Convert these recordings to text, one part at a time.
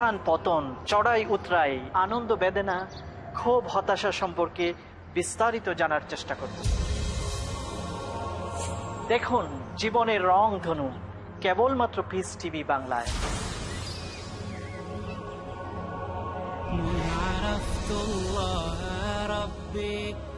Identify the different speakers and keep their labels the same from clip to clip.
Speaker 1: উত্থান পতন চড়াই উতরাই আনন্দ বেদনা ক্ষোভ হতাশা সম্পর্কে বিস্তারিত জানার চেষ্টা করত দেখুন জীবনের রং ধনু কেবলমাত্র পিস টিভি বাংলায়
Speaker 2: ربي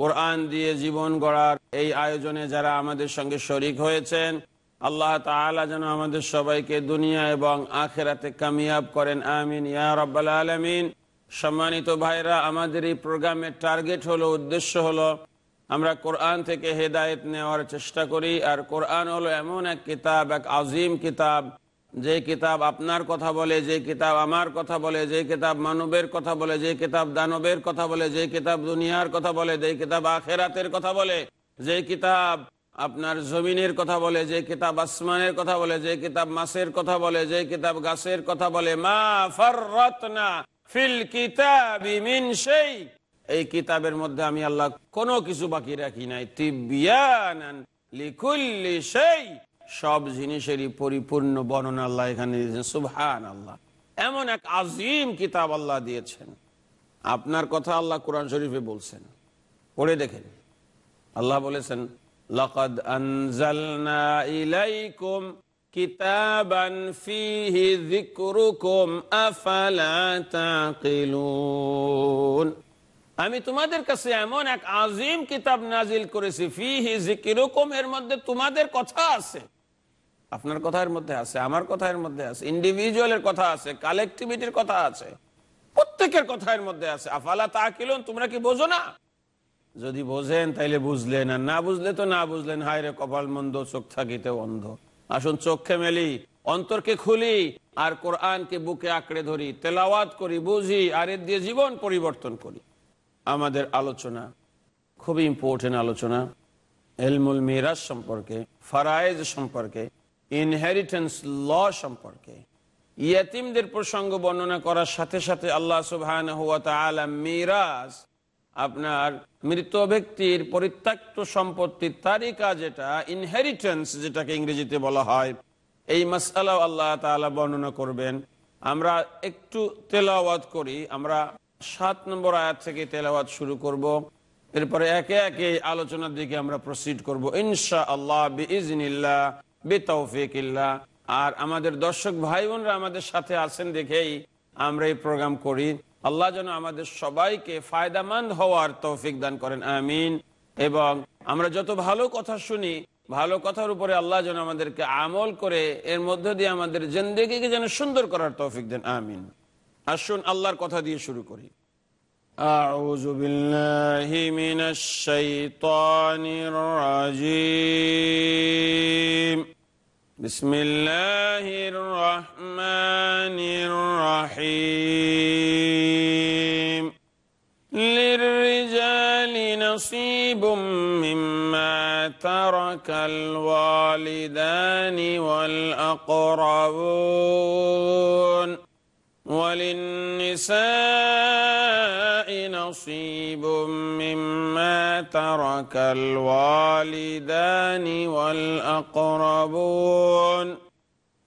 Speaker 3: কোরআন দিয়ে জীবন গড়ার এই আয়োজনে যারা আমাদের সঙ্গে শরিক হয়েছেন আল্লাহ তালা যেন আমাদের সবাইকে দুনিয়া এবং আখেরাতে কামিয়াব করেন আমিন ইয়া রব্বাল আলমিন সম্মানিত ভাইরা আমাদের এই প্রোগ্রামের টার্গেট হলো উদ্দেশ্য হলো আমরা কোরআন থেকে হেদায়ত নেওয়ার চেষ্টা করি আর কোরআন হলো এমন এক কিতাব এক আজিম কিতাব যে কিতাব আপনার কথা বলে যে কিতাব আমার কথা বলে যে কিতাব মানবের কথা বলে যে কিতাব দানবের কথা বলে যে কিতাব দুনিয়ার কথা বলে যে কিতাব আখেরাতের কথা বলে যে কিতাব আপনার জমিনের কথা বলে যে কিতাব আসমানের কথা বলে যে কিতাব মাছের কথা বলে যে কিতাব গাছের কথা বলে মা ফররতনা ফিল কিতাবি মিন সেই এই কিতাবের মধ্যে আমি আল্লাহ কোনো কিছু বাকি রাখি নাই তিবিয়ান লিকুল্লি সেই সব জিনিসেরই পরিপূর্ণ বর্ণনা আল্লাহ এখানে দিয়েছেন সুভান আল্লাহ এমন এক আজিম কিতাব আল্লাহ দিয়েছেন আপনার কথা আল্লাহ কোরআন শরীফে বলছেন পড়ে দেখেন আল্লাহ বলেছেন লকদ ইলাইকুম কিতাবান ফিহি যিকরুকুম আফালা তাকিলুন আমি তোমাদের কাছে এমন এক আজিম কিতাব নাজিল করেছি ফিহি জিকিরকম এর মধ্যে তোমাদের কথা আছে আপনার কথার মধ্যে আছে আমার কথার মধ্যে আছে ইন্ডিভিজুয়ালের কথা আছে কালেকটিভিটির কথা আছে প্রত্যেকের কথার মধ্যে আছে আফালা তা কিল তোমরা কি বোঝো না যদি বোঝেন তাইলে বুঝলেন আর না বুঝলে তো না বুঝলেন হায় রে কপাল মন্দ চোখ থাকিতে অন্ধ আসুন চোখে মেলি অন্তরকে খুলি আর কোরআনকে বুকে আঁকড়ে ধরি তেলাওয়াত করি বুঝি আর এর দিয়ে জীবন পরিবর্তন করি আমাদের আলোচনা খুবই ইম্পর্টেন্ট আলোচনা এলমুল মিরাজ সম্পর্কে ফারায়েজ সম্পর্কে ইনহেরিটেন্স ল সম্পর্কে ইয়াতিমদের প্রসঙ্গ বর্ণনা করার সাথে সাথে আল্লাহ সুবহান মিরাজ আপনার মৃত ব্যক্তির পরিত্যক্ত সম্পত্তির তালিকা যেটা ইনহেরিটেন্স যেটাকে ইংরেজিতে বলা হয় এই মাসালাও আল্লাহ তালা বর্ণনা করবেন আমরা একটু তেলাওয়াত করি আমরা সাত নম্বর আয়াত থেকে তেলাওয়াত শুরু করব। এরপরে একে একে আলোচনার দিকে আমরা প্রসিড করবো ইনশা আল্লাহ বেতৌফিকিল্লা আর আমাদের দর্শক ভাই বোনরা আমাদের সাথে আছেন দেখেই আমরা এই প্রোগ্রাম করি আল্লাহ যেন আমাদের সবাইকে ফায়দামান্দ হওয়ার তৌফিক দান করেন আমিন এবং আমরা যত ভালো কথা শুনি ভালো কথার উপরে আল্লাহ যেন আমাদেরকে আমল করে এর মধ্য দিয়ে আমাদের জেন্দেগিকে যেন সুন্দর করার তৌফিক দেন আমিন আসুন আল্লাহর কথা দিয়ে শুরু করি أعوذ بالله من الشيطان الرجيم بسم الله الرحمن الرحيم للرجال نصيب مما ترك الوالدان والأقربون وللنساء نصيب مما ترك الوالدان والأقربون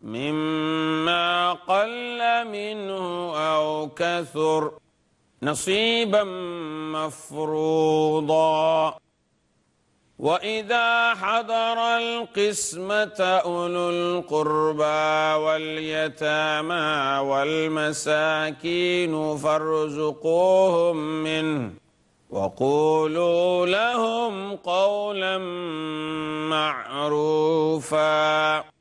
Speaker 3: مما قل منه أو كثر نصيبا مفروضا وَإِذَا حَضَرَ الْقِسْمَةَ أُولُو الْقُرْبَى وَالْيَتَامَى وَالْمَسَاكِينُ فَارْزُقُوهُم مِّنْهُ وَقُولُوا لَهُمْ قَوْلًا مَّعْرُوفًا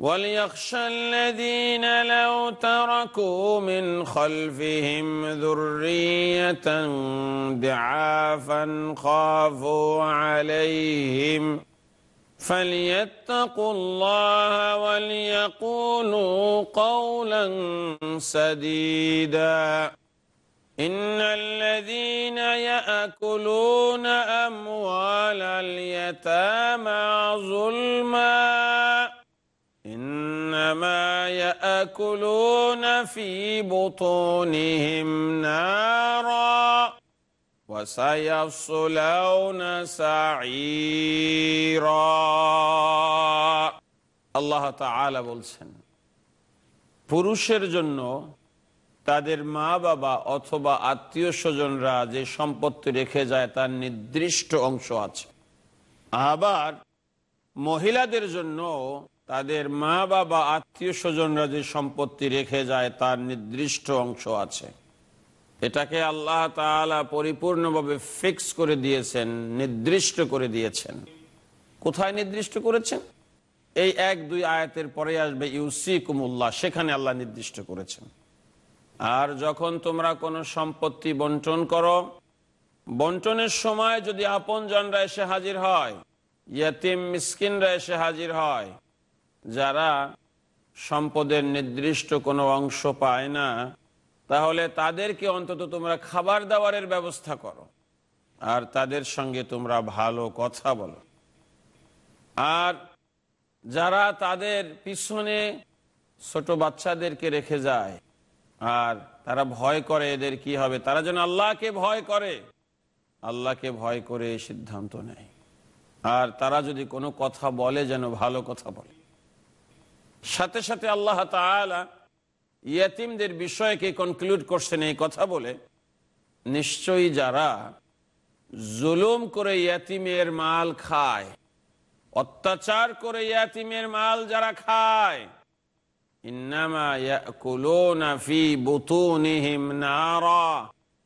Speaker 3: وليخشى الذين لو تركوا من خلفهم ذرية دعافا خافوا عليهم فليتقوا الله وليقولوا قولا سديدا إن الذين يأكلون أموال اليتامى ظلماً إنما يأكلون في بطونهم نارا وسيصلون سعيرا আল্লাহ তাআলা বলছেন পুরুষের জন্য তাদের মা বাবা অথবা আত্মীয় স্বজনরা যে সম্পত্তি রেখে যায় তার নির্দিষ্ট অংশ আছে আবার মহিলাদের জন্য তাদের মা বাবা আত্মীয় স্বজনরা যে সম্পত্তি রেখে যায় তার নির্দিষ্ট অংশ আছে এটাকে আল্লাহ তালা পরিপূর্ণভাবে ফিক্স করে দিয়েছেন নির্দিষ্ট করে দিয়েছেন কোথায় নির্দিষ্ট করেছেন এই এক দুই আয়াতের পরে আসবে ইউসি কুমুল্লাহ সেখানে আল্লাহ নির্দিষ্ট করেছেন আর যখন তোমরা কোনো সম্পত্তি বন্টন করো বন্টনের সময় যদি আপন জনরা এসে হাজির হয় ইয়াতিম মিসকিনরা এসে হাজির হয় যারা সম্পদের নির্দিষ্ট কোনো অংশ পায় না তাহলে তাদেরকে অন্তত তোমরা খাবার দাবারের ব্যবস্থা করো আর তাদের সঙ্গে তোমরা ভালো কথা বলো আর যারা তাদের পিছনে ছোট বাচ্চাদেরকে রেখে যায় আর তারা ভয় করে এদের কি হবে তারা যেন আল্লাহকে ভয় করে আল্লাহকে ভয় করে সিদ্ধান্ত নেয় আর তারা যদি কোনো কথা বলে যেন ভালো কথা বলে সাথে সাথে আল্লাহ তালা ইয়াতিমদের বিষয়কে কনক্লুড করছেন এই কথা বলে নিশ্চয়ই যারা জুলুম করে ইয়াতিমের মাল খায় অত্যাচার করে ইয়াতিমের মাল যারা খায়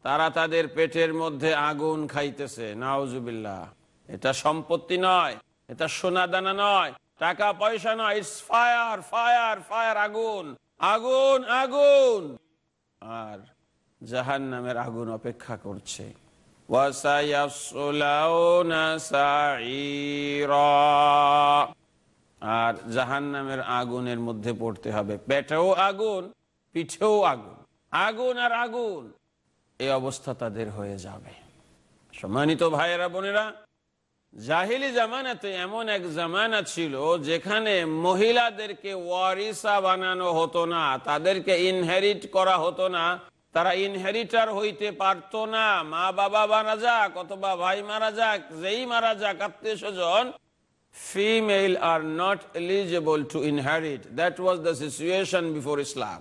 Speaker 3: তারা তাদের পেটের মধ্যে আগুন খাইতেছে নাওজুবিল্লা এটা সম্পত্তি নয় এটা সোনা দানা নয় টাকা পয়সা নয় ফায়ার ফায়ার ফায়ার আগুন আগুন আগুন আর জাহান নামের আগুন অপেক্ষা করছে আর জাহান নামের আগুনের মধ্যে পড়তে হবে পেটেও আগুন পিঠেও আগুন আগুন আর আগুন এই অবস্থা তাদের হয়ে যাবে সম্মানিত ভাইয়েরা বোনেরা জাহিলি জামানাতে এমন এক জামানা ছিল যেখানে মহিলাদেরকে ওয়ারিসা বানানো হতো না তাদেরকে ইনহেরিট করা হতো না তারা ইনহেরিটার হইতে পারতো না মা বাবা মারা যাক অথবা ভাই মারা যাক যেই মারা যাক আত্মীয় স্বজন female are not eligible to inherit that was the situation before Islam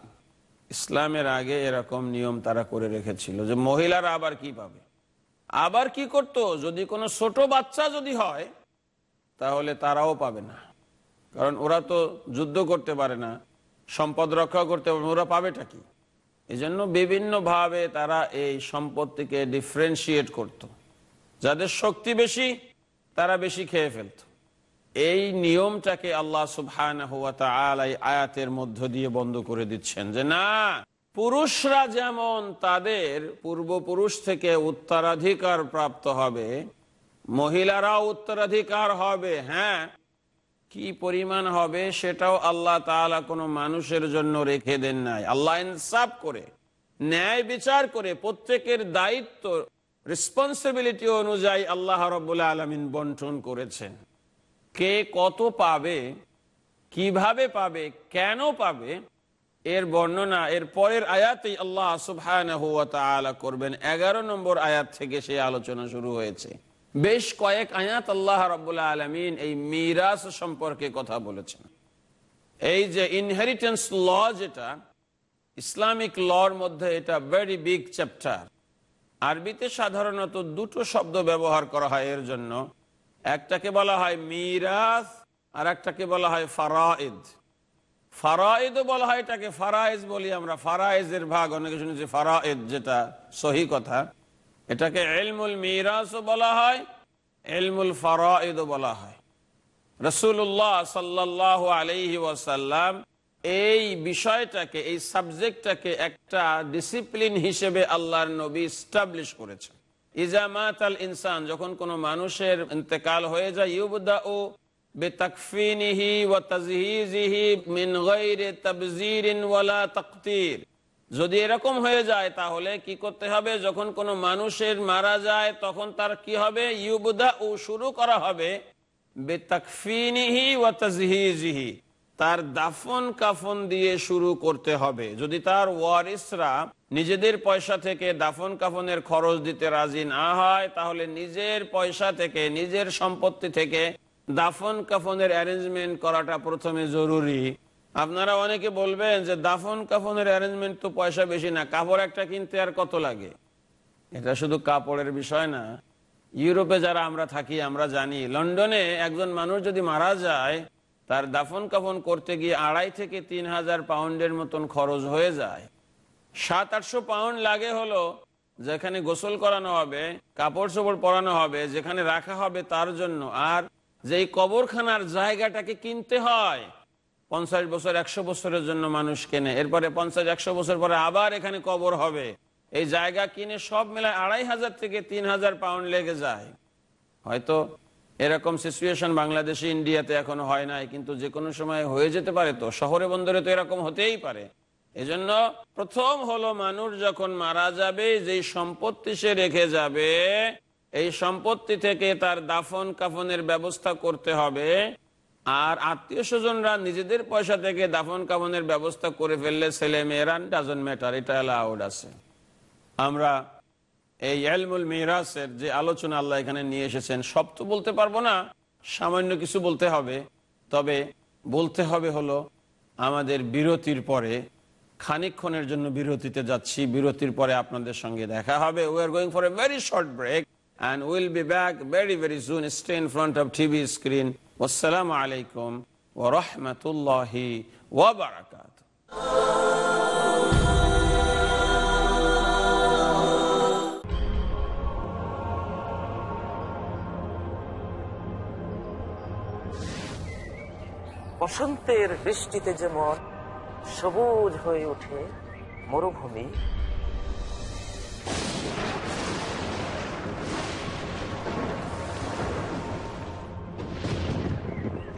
Speaker 3: ইসলামের আগে এরকম নিয়ম তারা করে রেখেছিল যে মহিলারা আবার কি পাবে আবার কি করত যদি কোনো ছোট বাচ্চা যদি হয় তাহলে তারাও পাবে না কারণ ওরা তো যুদ্ধ করতে পারে না সম্পদ রক্ষা করতে পারে ওরা পাবেটা কি জন্য বিভিন্নভাবে তারা এই সম্পত্তিকে ডিফারেন্সিয়েট করত। যাদের শক্তি বেশি তারা বেশি খেয়ে ফেলত এই নিয়মটাকে আল্লাহ সুবহান আয়াতের মধ্য দিয়ে বন্ধ করে দিচ্ছেন যে না পুরুষরা যেমন তাদের পূর্বপুরুষ থেকে উত্তরাধিকার প্রাপ্ত হবে মহিলারা উত্তরাধিকার হবে হ্যাঁ কি পরিমাণ হবে সেটাও আল্লাহ তালা কোনো মানুষের জন্য রেখে দেন নাই আল্লাহ ইনসাফ করে ন্যায় বিচার করে প্রত্যেকের দায়িত্ব রেসপন্সিবিলিটি অনুযায়ী আল্লাহ রবুল্লা আলমিন বন্টন করেছেন কে কত পাবে কিভাবে পাবে কেন পাবে এর বর্ণনা এর পরের আয়াতেই আল্লাহ সুবহান করবেন এগারো নম্বর আয়াত থেকে সেই আলোচনা শুরু হয়েছে বেশ কয়েক আয়াত আল্লাহ রবাহ আলমিন এই মিরাস সম্পর্কে কথা বলেছেন এই যে ইনহেরিটেন্স ল যেটা ইসলামিক লর মধ্যে এটা ভেরি বিগ চ্যাপ্টার আরবিতে সাধারণত দুটো শব্দ ব্যবহার করা হয় এর জন্য একটাকে বলা হয় মিরাস আর একটাকে বলা হয় ফারাইদ ফারায়েদও বলা হয় এটাকে ফারায়েজ বলি আমরা ফারায়েজের ভাগ অনেকে শুনেছি ফারায়েদ যেটা সহি কথা এটাকে এলমুল মিরাজও বলা হয় এলমুল ফারায়েদও বলা হয় রসুল্লাহ সাল্লাহ আলহি ওয়াসাল্লাম এই বিষয়টাকে এই সাবজেক্টটাকে একটা ডিসিপ্লিন হিসেবে আল্লাহর নবী স্টাবলিশ করেছেন ইজামাত আল ইনসান যখন কোনো মানুষের ইন্তেকাল হয়ে যায় ইউবদা ও যদি এরকম হয়ে যায় তাহলে কি করতে হবে যখন কোন মানুষের মারা যায় তখন তার কি হবে ইউবুদা ও শুরু করা হবে বেতাকফিনিহি তার দাফন কাফন দিয়ে শুরু করতে হবে যদি তার ওয়ারিসরা নিজেদের পয়সা থেকে দাফন কাফনের খরচ দিতে রাজি না হয় তাহলে নিজের পয়সা থেকে নিজের সম্পত্তি থেকে দাফন কাফনের অ্যারেঞ্জমেন্ট করাটা প্রথমে জরুরি আপনারা অনেকে বলবেন যে দাফন কাফনের অ্যারেঞ্জমেন্ট তো পয়সা বেশি না কাপড় একটা কিনতে আর কত লাগে এটা শুধু কাপড়ের বিষয় না ইউরোপে যারা আমরা থাকি আমরা জানি লন্ডনে একজন মানুষ যদি মারা যায় তার দাফন কাফন করতে গিয়ে আড়াই থেকে তিন হাজার পাউন্ডের মতন খরচ হয়ে যায় সাত আটশো পাউন্ড লাগে হলো যেখানে গোসল করানো হবে কাপড় চোপড় পরানো হবে যেখানে রাখা হবে তার জন্য আর যে এই কবরখানার জায়গাটাকে কিনতে হয় পঞ্চাশ বছর একশো বছরের জন্য মানুষ কেনে এরপরে পঞ্চাশ একশো বছর পরে আবার এখানে কবর হবে এই জায়গা কিনে সব মেলায় আড়াই হাজার থেকে তিন হাজার পাউন্ড লেগে যায় হয়তো এরকম সিচুয়েশন বাংলাদেশে ইন্ডিয়াতে এখনো হয় নাই কিন্তু যে কোনো সময় হয়ে যেতে পারে তো শহরে বন্দরে তো এরকম হতেই পারে এজন্য প্রথম হলো মানুষ যখন মারা যাবে যেই সম্পত্তি সে রেখে যাবে এই সম্পত্তি থেকে তার দাফন কাফনের ব্যবস্থা করতে হবে আর আত্মীয় স্বজনরা নিজেদের পয়সা থেকে দাফন কাফনের ব্যবস্থা করে ফেললে ছেলে মেয়েরা ডাজন ম্যাটার এটা অ্যালাউড আছে আমরা এই এলমুল মিরাসের যে আলোচনা আল্লাহ এখানে নিয়ে এসেছেন সব তো বলতে পারবো না সামান্য কিছু বলতে হবে তবে বলতে হবে হলো আমাদের বিরতির পরে খানিক্ষণের জন্য বিরতিতে যাচ্ছি বিরতির পরে আপনাদের সঙ্গে দেখা হবে we are going for a very short break And we'll be back very, very soon. Stay in front of TV screen. Wassalamu alaikum wa rahmatullahi wa barakatuh. বসন্তের বৃষ্টিতে যেমন সবুজ হয়ে ওঠে মরুভূমি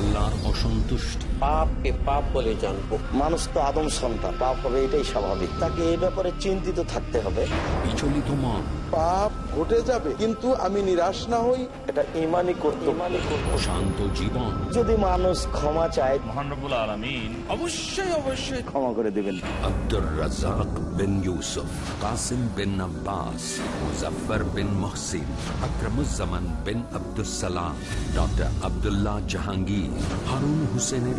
Speaker 2: আল্লাহর অসন্তুষ্টি পাপ বলে মানুষ তো আদম সন্তান পাপ হবে এটাই স্বাভাবিক তাকে
Speaker 3: এই ব্যাপারে চিন্তিত থাকতে হবে পাপ ঘটে যাবে কিন্তু আমি নিরাশ না হই এটা
Speaker 2: শান্ত জীবন
Speaker 3: যদি মানুষ ক্ষমা চায় মহানবুল আলমিন অবশ্যই অবশ্যই ক্ষমা করে দেবেন আব্দুর রাজাক
Speaker 2: বিন ইউসুফ কাসিম বিন আব্বাস মুজফার বিন মহসিন আকরামুজ্জামান বিন আব্দুল সালাম ডক্টর জাহাঙ্গীর হারুন হোসেনের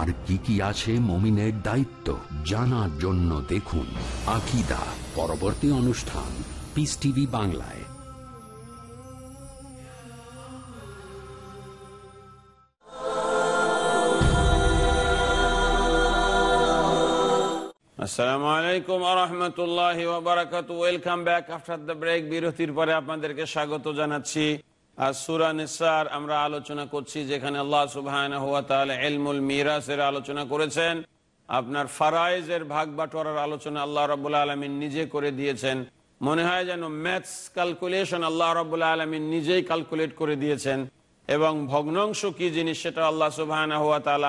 Speaker 2: আর কি কি আছে মমিনের দায়িত্ব জানার জন্য দেখুন আকিদা পরবর্তী অনুষ্ঠান পিস টিভি বাংলায়
Speaker 3: আসসালামু আলাইকুম আহমতুল্লাহ ওবরাকাত welcome back after the break বিরতির পরে আপনাদেরকে স্বাগত জানাচ্ছি আর সুরা নিসার আমরা আলোচনা করছি যেখানে আল্লাহ সুবাহ এলমুল মিরাসের আলোচনা করেছেন আপনার ফারাইজের ভাগ বাটোয়ারার আলোচনা আল্লাহ রবুল্লা আলমিন নিজে করে দিয়েছেন মনে হয় যেন ম্যাথস ক্যালকুলেশন আল্লাহ রবুল্লা আলমিন নিজেই ক্যালকুলেট করে দিয়েছেন এবং ভগ্নাংশ কি জিনিস সেটা আল্লাহ সুবাহ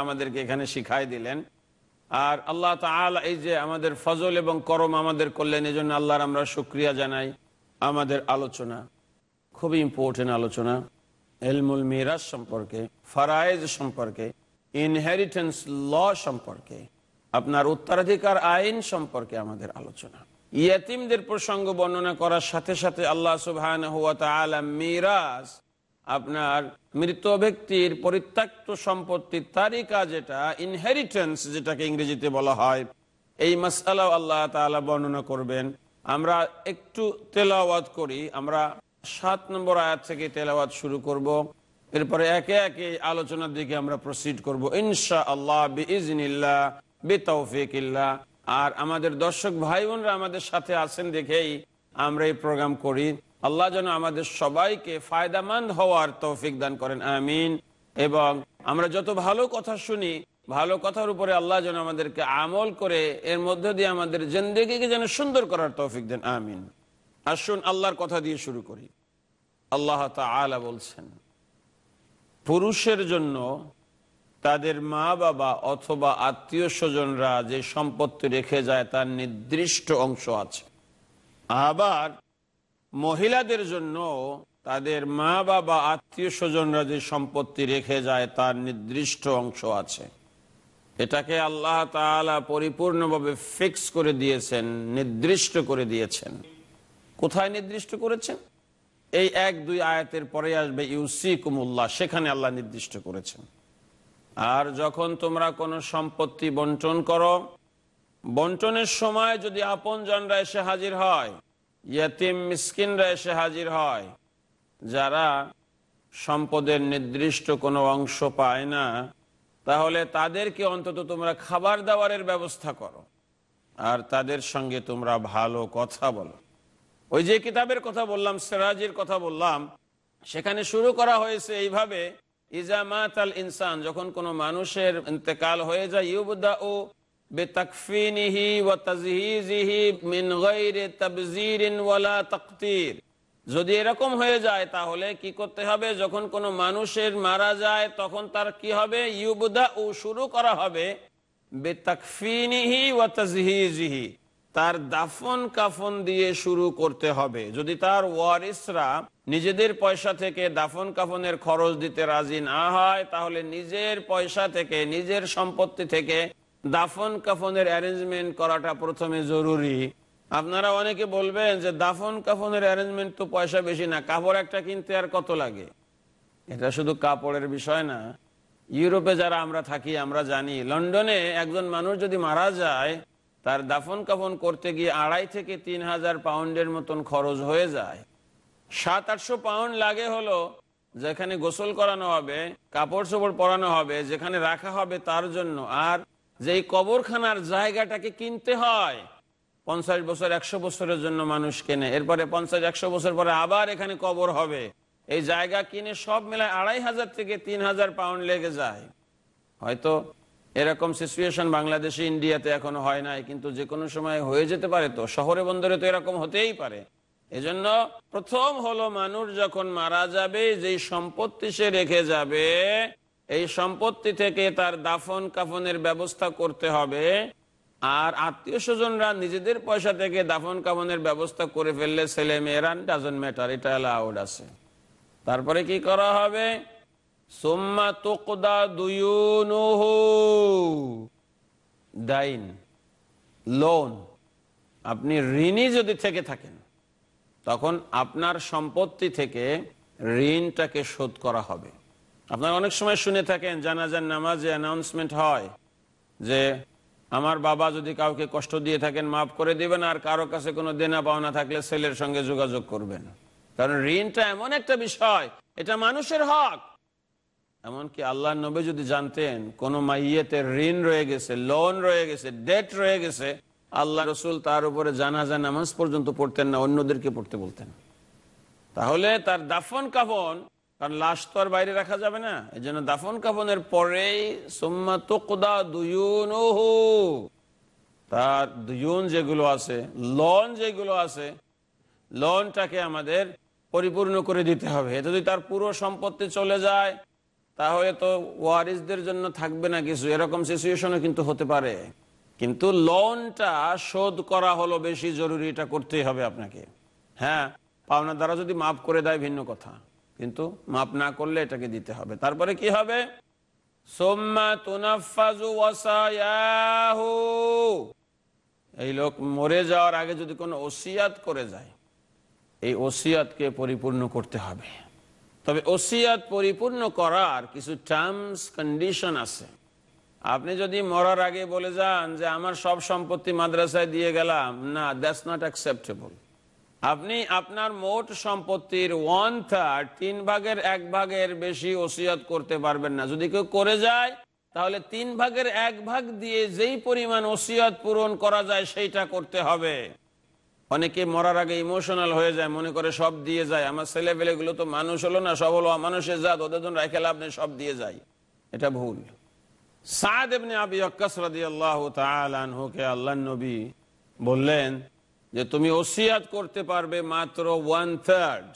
Speaker 3: আমাদেরকে এখানে শিখাই দিলেন আর আল্লাহ তালা এই যে আমাদের ফজল এবং করম আমাদের করলেন এই জন্য আল্লাহর আমরা শুক্রিয়া জানাই আমাদের আলোচনা খুবই ইম্পর্টেন্ট আলোচনা এলমুল মিরাজ সম্পর্কে ফারায়েজ সম্পর্কে ইনহেরিটেন্স ল সম্পর্কে আপনার উত্তরাধিকার আইন সম্পর্কে আমাদের আলোচনা ইয়াতিমদের প্রসঙ্গ বর্ণনা করার সাথে সাথে আল্লাহ সুবহান মিরাজ আপনার মৃত ব্যক্তির পরিত্যক্ত সম্পত্তির তালিকা যেটা ইনহেরিটেন্স যেটাকে ইংরেজিতে বলা হয় এই মাসালাও আল্লাহ তালা বর্ণনা করবেন আমরা একটু তেলাওয়াত করি আমরা সাত নম্বর আয়াত থেকে তেলাওয়াত শুরু করব। এরপরে একে একে আলোচনার দিকে আমরা প্রসিড করব ইনশা আল্লাহ বিজনিল্লা বিতৌফিকিল্লা আর আমাদের দর্শক ভাই বোনরা আমাদের সাথে আছেন দেখেই আমরা এই প্রোগ্রাম করি আল্লাহ যেন আমাদের সবাইকে ফায়দামান্দ হওয়ার তৌফিক দান করেন আমিন এবং আমরা যত ভালো কথা শুনি ভালো কথার উপরে আল্লাহ যেন আমাদেরকে আমল করে এর মধ্য দিয়ে আমাদের জেন্দেগিকে যেন সুন্দর করার তৌফিক দেন আমিন আসুন আল্লাহর কথা দিয়ে শুরু করি আল্লাহ তালা বলছেন পুরুষের জন্য তাদের মা বাবা অথবা আত্মীয় স্বজনরা যে সম্পত্তি রেখে যায় তার নির্দিষ্ট অংশ আছে আবার মহিলাদের জন্য তাদের মা বাবা আত্মীয় স্বজনরা যে সম্পত্তি রেখে যায় তার নির্দিষ্ট অংশ আছে এটাকে আল্লাহ তালা পরিপূর্ণভাবে ফিক্স করে দিয়েছেন নির্দিষ্ট করে দিয়েছেন কোথায় নির্দিষ্ট করেছেন এই এক দুই আয়াতের পরে আসবে ইউসি কুমুল্লাহ সেখানে আল্লাহ নির্দিষ্ট করেছেন আর যখন তোমরা কোনো সম্পত্তি বন্টন করো বন্টনের সময় যদি আপন জনরা এসে হাজির হয় ইয়াতিম এসে হাজির হয় যারা সম্পদের নির্দিষ্ট কোনো অংশ পায় না তাহলে তাদেরকে অন্তত তোমরা খাবার দাবারের ব্যবস্থা করো আর তাদের সঙ্গে তোমরা ভালো কথা বলো ওই যে কিতাবের কথা বললাম সেরাজির কথা বললাম সেখানে শুরু করা হয়েছে এইভাবে ইজামাত আল ইনসান যখন কোনো মানুষের ইন্তেকাল হয়ে যায় ইউবুদা ও যদি এরকম হয়ে যায় তাহলে কি করতে হবে যখন কোন মানুষের মারা যায় তখন তার কি হবে ইউবুদা ও শুরু করা হবে বেতাকফিনিহি ও তাজহিজিহি তার দাফন কাফন দিয়ে শুরু করতে হবে যদি তার ওয়ারিসরা নিজেদের পয়সা থেকে দাফন কাফনের খরচ দিতে রাজি না হয় তাহলে নিজের পয়সা থেকে নিজের সম্পত্তি থেকে দাফন কাফনের অ্যারেঞ্জমেন্ট করাটা প্রথমে জরুরি আপনারা অনেকে বলবেন যে দাফন কাফনের অ্যারেঞ্জমেন্ট তো পয়সা বেশি না কাপড় একটা কিনতে আর কত লাগে এটা শুধু কাপড়ের বিষয় না ইউরোপে যারা আমরা থাকি আমরা জানি লন্ডনে একজন মানুষ যদি মারা যায় তার দাফন কাফন করতে গিয়ে আড়াই থেকে তিন হাজার পাউন্ডের মতন খরচ হয়ে যায় সাত আটশো পাউন্ড লাগে হলো যেখানে গোসল করানো হবে কাপড় চোপড় পরানো হবে যেখানে রাখা হবে তার জন্য আর যেই কবরখানার জায়গাটাকে কিনতে হয় পঞ্চাশ বছর একশো বছরের জন্য মানুষ কেনে এরপরে পঞ্চাশ একশো বছর পরে আবার এখানে কবর হবে এই জায়গা কিনে সব মেলায় আড়াই হাজার থেকে তিন হাজার পাউন্ড লেগে যায় হয়তো এরকম সিচুয়েশন বাংলাদেশে ইন্ডিয়াতে এখনো হয় নাই কিন্তু যে কোনো সময় হয়ে যেতে পারে তো শহরে বন্দরে তো এরকম হতেই পারে এজন্য প্রথম হলো মানুষ যখন মারা যাবে যে সম্পত্তি সে রেখে যাবে এই সম্পত্তি থেকে তার দাফন কাফনের ব্যবস্থা করতে হবে আর আত্মীয় স্বজনরা নিজেদের পয়সা থেকে দাফন কাফনের ব্যবস্থা করে ফেললে ছেলে মেয়েরা ডাজন ম্যাটার এটা অ্যালাউড আছে তারপরে কি করা হবে দাইন লোন আপনি ঋণী যদি থেকে থাকেন তখন আপনার সম্পত্তি থেকে ঋণটাকে শোধ করা হবে আপনার অনেক সময় শুনে থাকেন জানাজার নামাজে অ্যানাউন্সমেন্ট হয় যে আমার বাবা যদি কাউকে কষ্ট দিয়ে থাকেন মাফ করে দিবেন আর কারো কাছে কোনো দেনা পাওনা থাকলে ছেলের সঙ্গে যোগাযোগ করবেন কারণ ঋণটা এমন একটা বিষয় এটা মানুষের হক এমনকি আল্লাহ নবী যদি জানতেন কোন মাইয়েতে ঋণ রয়ে গেছে লোন রয়ে গেছে ডেট রয়ে গেছে আল্লাহ রসুল তার উপরে জানাজা নামাজ পর্যন্ত পড়তেন না অন্যদেরকে পড়তে বলতেন তাহলে তার দাফন কাফন কারণ লাশ তো আর বাইরে রাখা যাবে না এই জন্য দাফন কাফনের পরেই সোম্মা তোকদা দুয়ুন তার দুয়ুন যেগুলো আছে লন যেগুলো আছে লনটাকে আমাদের পরিপূর্ণ করে দিতে হবে যদি তার পুরো সম্পত্তি চলে যায় তাহলে তো ওয়ারিসদের জন্য থাকবে না কিছু এরকম সিচুয়েশনও কিন্তু হতে পারে কিন্তু লোনটা শোধ করা হলো বেশি জরুরি এটা করতেই হবে আপনাকে হ্যাঁ পাওনা দ্বারা যদি মাফ করে দেয় ভিন্ন কথা কিন্তু মাফ না করলে এটাকে দিতে হবে তারপরে কি হবে এই লোক মরে যাওয়ার আগে যদি কোনো ওসিয়াত করে যায় এই ওসিয়াতকে পরিপূর্ণ করতে হবে তবে ওসিয়াত পরিপূর্ণ করার কিছু টার্মস কন্ডিশন আছে আপনি যদি মরার আগে বলে যান যে আমার সব সম্পত্তি মাদ্রাসায় দিয়ে গেলাম না দ্যাটস নট অ্যাকসেপ্টেবল আপনি আপনার মোট সম্পত্তির ওয়ান থার্ড তিন ভাগের এক ভাগের বেশি ওসিয়াত করতে পারবেন না যদি কেউ করে যায় তাহলে তিন ভাগের এক ভাগ দিয়ে যেই পরিমাণ ওসিয়াত পূরণ করা যায় সেইটা করতে হবে অনেকে মরার আগে ইমোশনাল হয়ে যায় মনে করে সব দিয়ে যায় আমার ছেলে পেলেগুলো তো মানুষ হলো না সব হলো মানুষের জাত ওদের জন্য রেখে লাভ নেই সব দিয়ে যায় এটা ভুল সাদ এমনি আবি অক্কাস রাদি আল্লাহ তালকে আল্লাহ নবী বললেন যে তুমি ওসিয়াত করতে পারবে মাত্র one third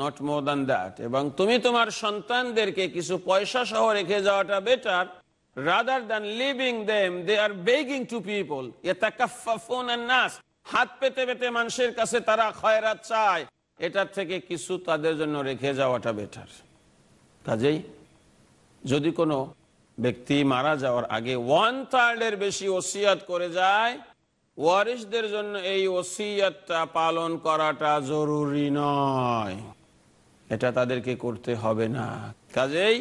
Speaker 3: not more than that এবং তুমি তোমার সন্তানদেরকে কিছু পয়সা সহ রেখে যাওয়াটা better rather than living them they are begging to people নাস হাত পেতে পেতে মানুষের কাছে তারা খয়রাত চায় এটার থেকে কিছু তাদের জন্য রেখে যাওয়াটা বেটার কাজেই যদি কোনো ব্যক্তি মারা যাওয়ার আগে ওয়ান থার্ডের বেশি ওসিয়াত করে যায় ওয়ারিসদের জন্য এই ওসিয়াতটা পালন করাটা জরুরি নয় এটা তাদেরকে করতে হবে না কাজেই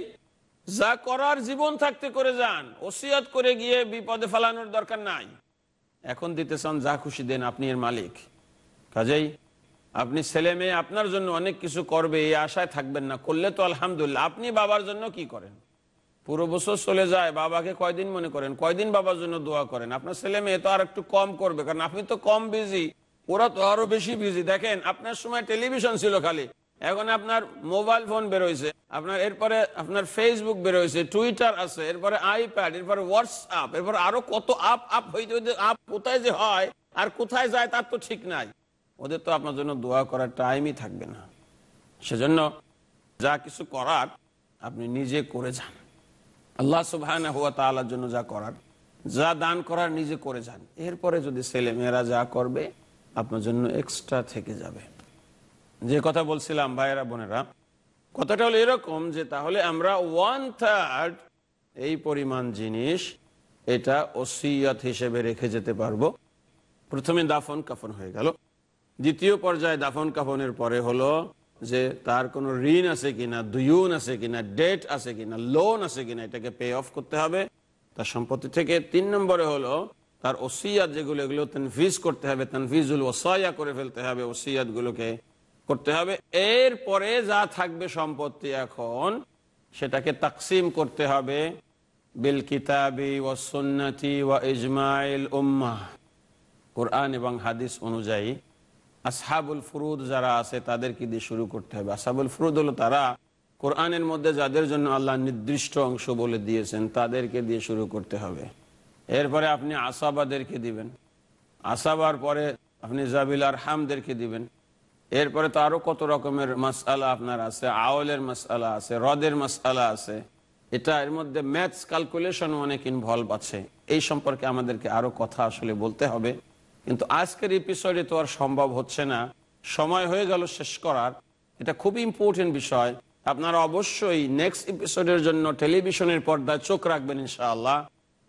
Speaker 3: যা করার জীবন থাকতে করে যান ওসিয়াত করে গিয়ে বিপদে ফেলানোর দরকার নাই এখন দিতে চান যা খুশি দেন আপনি এর মালিক কাজেই আপনি ছেলে মেয়ে আপনার জন্য অনেক কিছু করবে এই আশায় থাকবেন না করলে তো আলহামদুলিল্লাহ আপনি বাবার জন্য কি করেন পুরো বছর চলে যায় বাবাকে কয়দিন মনে করেন কয়দিন বাবার জন্য দোয়া করেন আপনার ছেলে মেয়ে তো আর একটু কম করবে কারণ আপনি তো কম বিজি ওরা তো আরো বেশি বিজি দেখেন আপনার সময় টেলিভিশন ছিল খালি এখন আপনার মোবাইল ফোন বেরোইছে আপনার এরপরে আপনার ফেসবুক বেরোইছে টুইটার আছে এরপরে আইপ্যাড এরপরে হোয়াটসঅ্যাপ এরপরে আরো কত আপ আপ হইতে হইতে আপ কোথায় যে হয় আর কোথায় যায় তার তো ঠিক নাই ওদের তো আপনার জন্য দোয়া করার টাইমই থাকবে না সেজন্য যা কিছু করার আপনি নিজে করে যান আল্লাহ সুবাহ হুয়া তালার জন্য যা করার যা দান করার নিজে করে যান এরপরে যদি ছেলেমেয়েরা যা করবে আপনার জন্য এক্সট্রা থেকে যাবে যে কথা বলছিলাম ভাইয়েরা বোনেরা কথাটা হলো এরকম যে তাহলে আমরা ওয়ান থার্ড এই পরিমাণ জিনিস এটা ওসিয়ত হিসেবে রেখে যেতে পারবো প্রথমে দাফন কাফন হয়ে গেল দ্বিতীয় পর্যায়ে দাফন কাফনের পরে হলো যে তার কোনো ঋণ আছে কিনা দুয়ুন আছে কিনা ডেট আছে কিনা লোন আছে কিনা এটাকে পে অফ করতে হবে তার সম্পত্তি থেকে তিন নম্বরে হলো তার ওসিয়াত যেগুলো এগুলো তনফিজ করতে হবে তনফিজুল ওসাইয়া করে ফেলতে হবে ওসিয়াত গুলোকে করতে হবে এর পরে যা থাকবে সম্পত্তি এখন সেটাকে তাকসিম করতে হবে বিল কিতাবি ওয়া সুন্নতি ওয়া ইজমাইল উম্মাহ কোরআন এবং হাদিস অনুযায়ী আসহাবুল ফুরুদ যারা আছে তাদেরকে দিয়ে শুরু করতে হবে আসহাবুল ফুরুদ হলো তারা কোরআনের মধ্যে যাদের জন্য আল্লাহ নির্দিষ্ট অংশ বলে দিয়েছেন তাদেরকে দিয়ে শুরু করতে হবে এরপরে আপনি আসাবাদেরকে দিবেন আসাবার পরে আপনি জাবিল আর হামদেরকে দিবেন এরপরে তো আরো কত রকমের মাসালা আপনার আছে আওলের মাসালা আছে হ্রদের মাসালা আছে এটা এর মধ্যে ম্যাথস ক্যালকুলেশন অনেক ইনভলভ আছে এই সম্পর্কে আমাদেরকে আরো কথা আসলে বলতে হবে কিন্তু আজকের এপিসোডে তো আর সম্ভব হচ্ছে না সময় হয়ে গেল শেষ করার এটা খুবই ইম্পর্টেন্ট বিষয় আপনারা অবশ্যই নেক্সট এপিসোডের জন্য টেলিভিশনের পর্দায় চোখ রাখবেন ইনশাআল্লাহ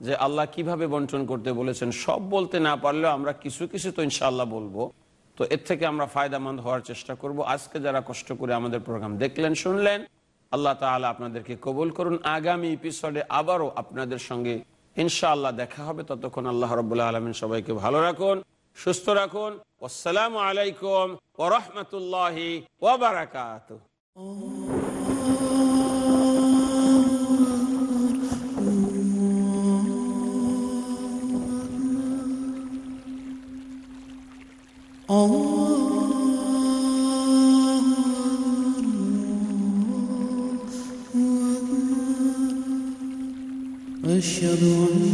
Speaker 3: যে আল্লাহ কিভাবে বন্টন করতে বলেছেন সব বলতে না পারলেও আমরা কিছু কিছু তো ইনশাআল্লাহ বলবো তো এর থেকে আমরা ফায়দামন্দ হওয়ার চেষ্টা করব আজকে যারা কষ্ট করে আমাদের প্রোগ্রাম দেখলেন শুনলেন আল্লাহ তালা আপনাদেরকে কবুল করুন আগামী এপিসোডে আবারও আপনাদের সঙ্গে ইনশাআল্লাহ দেখা হবে ততক্ষণ আল্লাহ রবাহ আলমিন সবাইকে ভালো রাখুন সুস্থ রাখুন আসসালামু আলাইকুম ওরহমতুল্লাহ ও Oh
Speaker 2: أشهد أن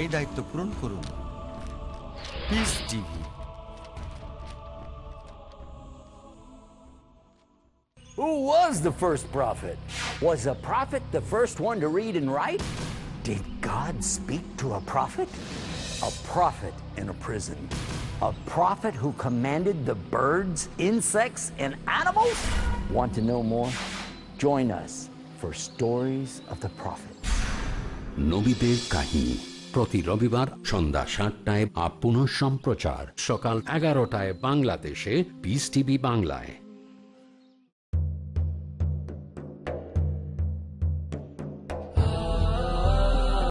Speaker 2: এই দায়িত্ব পূরণ করুন peace TV Who was the first prophet? Was a prophet the first one to read and write? Did God speak to a prophet? A prophet in a prison. A prophet who commanded the birds, insects, and animals? Want to know more? Join us for Stories of the Prophet. নবীদের কাহিনী প্রতি রবিবার সন্ধ্যা সাতটায় up পুনঃ সম্প্রচার সকাল এগারোটায় বাংলাদেশে বিস টিভি বাংলায়